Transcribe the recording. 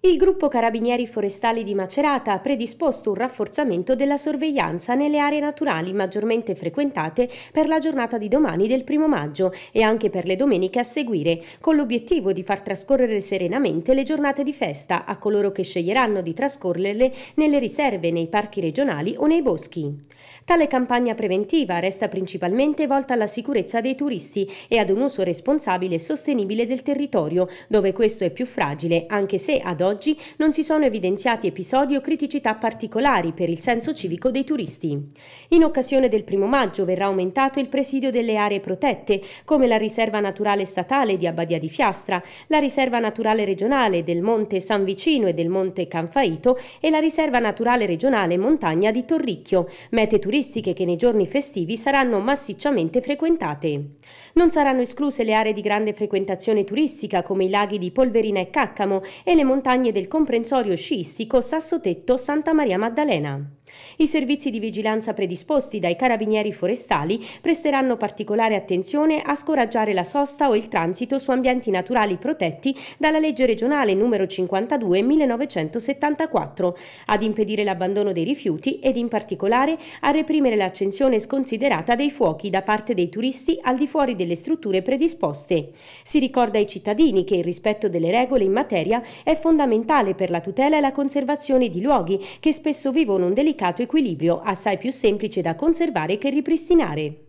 Il gruppo Carabinieri Forestali di Macerata ha predisposto un rafforzamento della sorveglianza nelle aree naturali maggiormente frequentate per la giornata di domani del primo maggio e anche per le domeniche a seguire, con l'obiettivo di far trascorrere serenamente le giornate di festa a coloro che sceglieranno di trascorrerle nelle riserve, nei parchi regionali o nei boschi. Tale campagna preventiva resta principalmente volta alla sicurezza dei turisti e ad un uso responsabile e sostenibile del territorio, dove questo è più fragile, anche se ad oggi oggi non si sono evidenziati episodi o criticità particolari per il senso civico dei turisti. In occasione del primo maggio verrà aumentato il presidio delle aree protette, come la riserva naturale statale di Abbadia di Fiastra, la riserva naturale regionale del Monte San Vicino e del Monte Canfaito e la riserva naturale regionale Montagna di Torricchio, mete turistiche che nei giorni festivi saranno massicciamente frequentate. Non saranno escluse le aree di grande frequentazione turistica come i laghi di Polverina e Caccamo e le montagne montagne del comprensorio sciistico Sassotetto Santa Maria Maddalena. I servizi di vigilanza predisposti dai carabinieri forestali presteranno particolare attenzione a scoraggiare la sosta o il transito su ambienti naturali protetti dalla legge regionale numero 52 1974, ad impedire l'abbandono dei rifiuti ed in particolare a reprimere l'accensione sconsiderata dei fuochi da parte dei turisti al di fuori delle strutture predisposte. Si ricorda ai cittadini che il rispetto delle regole in materia è fondamentale per la tutela e la conservazione di luoghi che spesso vivono un delicato mancato equilibrio, assai più semplice da conservare che ripristinare.